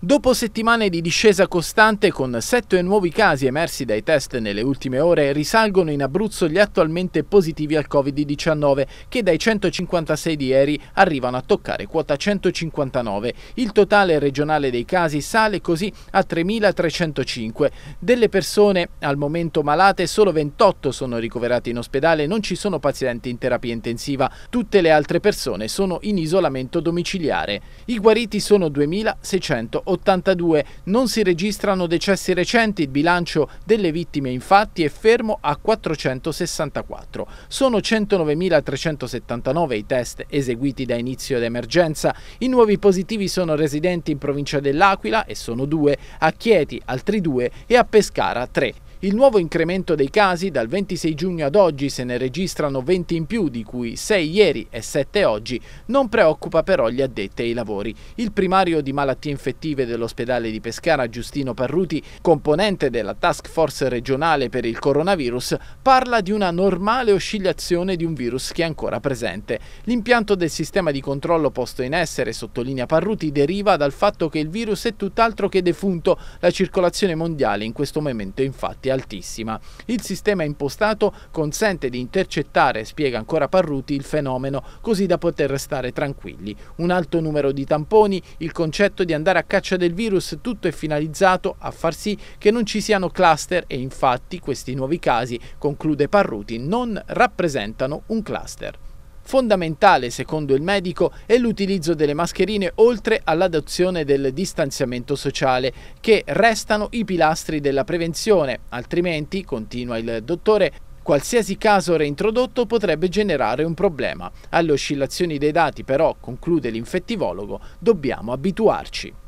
Dopo settimane di discesa costante, con sette nuovi casi emersi dai test nelle ultime ore, risalgono in Abruzzo gli attualmente positivi al Covid-19, che dai 156 di ieri arrivano a toccare quota 159. Il totale regionale dei casi sale così a 3.305. Delle persone al momento malate, solo 28 sono ricoverate in ospedale, non ci sono pazienti in terapia intensiva. Tutte le altre persone sono in isolamento domiciliare. I guariti sono 2.680. 82. Non si registrano decessi recenti, il bilancio delle vittime infatti è fermo a 464. Sono 109.379 i test eseguiti da inizio d'emergenza. I nuovi positivi sono residenti in provincia dell'Aquila e sono due, a Chieti altri due e a Pescara tre. Il nuovo incremento dei casi dal 26 giugno ad oggi se ne registrano 20 in più, di cui 6 ieri e 7 oggi, non preoccupa però gli addetti ai lavori. Il primario di malattie infettive dell'ospedale di Pescara, Giustino Parruti, componente della task force regionale per il coronavirus, parla di una normale oscillazione di un virus che è ancora presente. L'impianto del sistema di controllo posto in essere, sottolinea Parruti, deriva dal fatto che il virus è tutt'altro che defunto. La circolazione mondiale in questo momento infatti veramente altissima. Il sistema impostato consente di intercettare, spiega ancora Parruti, il fenomeno così da poter restare tranquilli. Un alto numero di tamponi, il concetto di andare a caccia del virus, tutto è finalizzato a far sì che non ci siano cluster e infatti questi nuovi casi, conclude Parruti, non rappresentano un cluster. Fondamentale, secondo il medico, è l'utilizzo delle mascherine oltre all'adozione del distanziamento sociale, che restano i pilastri della prevenzione, altrimenti, continua il dottore, Qualsiasi caso reintrodotto potrebbe generare un problema. Alle oscillazioni dei dati però, conclude l'infettivologo, dobbiamo abituarci.